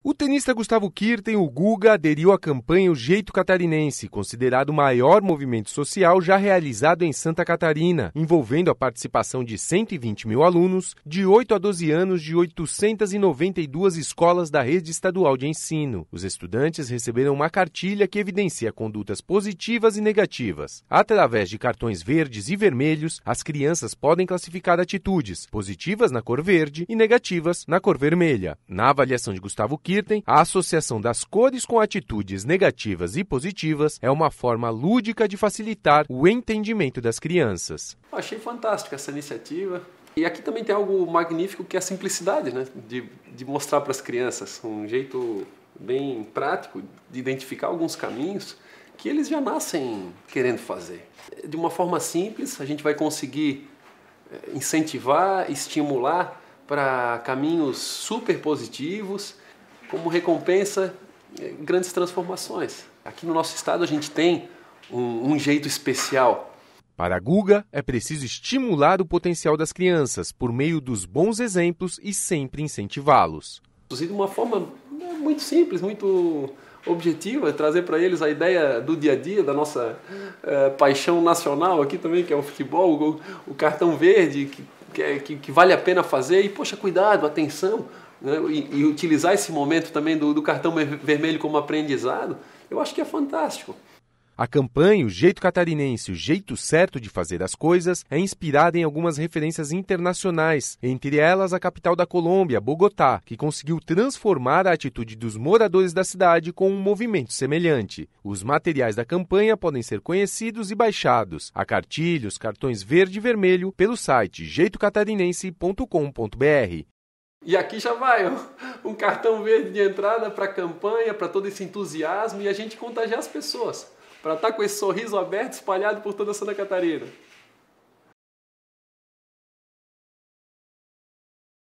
O tenista Gustavo Kirten, o Guga, aderiu à campanha O Jeito Catarinense, considerado o maior movimento social já realizado em Santa Catarina, envolvendo a participação de 120 mil alunos de 8 a 12 anos de 892 escolas da rede estadual de ensino. Os estudantes receberam uma cartilha que evidencia condutas positivas e negativas. Através de cartões verdes e vermelhos, as crianças podem classificar atitudes positivas na cor verde e negativas na cor vermelha. Na avaliação de Gustavo Kirten, a associação das cores com atitudes negativas e positivas é uma forma lúdica de facilitar o entendimento das crianças. Achei fantástica essa iniciativa. E aqui também tem algo magnífico que é a simplicidade, né? De, de mostrar para as crianças um jeito bem prático de identificar alguns caminhos que eles já nascem querendo fazer. De uma forma simples, a gente vai conseguir eh, incentivar, estimular para caminhos super positivos como recompensa, é, grandes transformações. Aqui no nosso estado a gente tem um, um jeito especial. Para a Guga, é preciso estimular o potencial das crianças por meio dos bons exemplos e sempre incentivá-los. De uma forma né, muito simples, muito objetiva, trazer para eles a ideia do dia a dia, da nossa é, paixão nacional aqui também, que é o futebol, o, o cartão verde, que, que, é, que, vale a pena fazer. E, poxa, cuidado, atenção, né? e, e, utilizar esse momento também do, do cartão vermelho como aprendizado, eu acho que é fantástico. A campanha O Jeito Catarinense, o Jeito Certo de Fazer as Coisas, é inspirada em algumas referências internacionais, entre elas a capital da Colômbia, Bogotá, que conseguiu transformar a atitude dos moradores da cidade com um movimento semelhante. Os materiais da campanha podem ser conhecidos e baixados, a cartilhos, cartões verde e vermelho, pelo site jeitocatarinense.com.br. E aqui já vai um cartão verde de entrada para a campanha, para todo esse entusiasmo e a gente contagiar as pessoas. Para estar tá com esse sorriso aberto espalhado por toda Santa Catarina.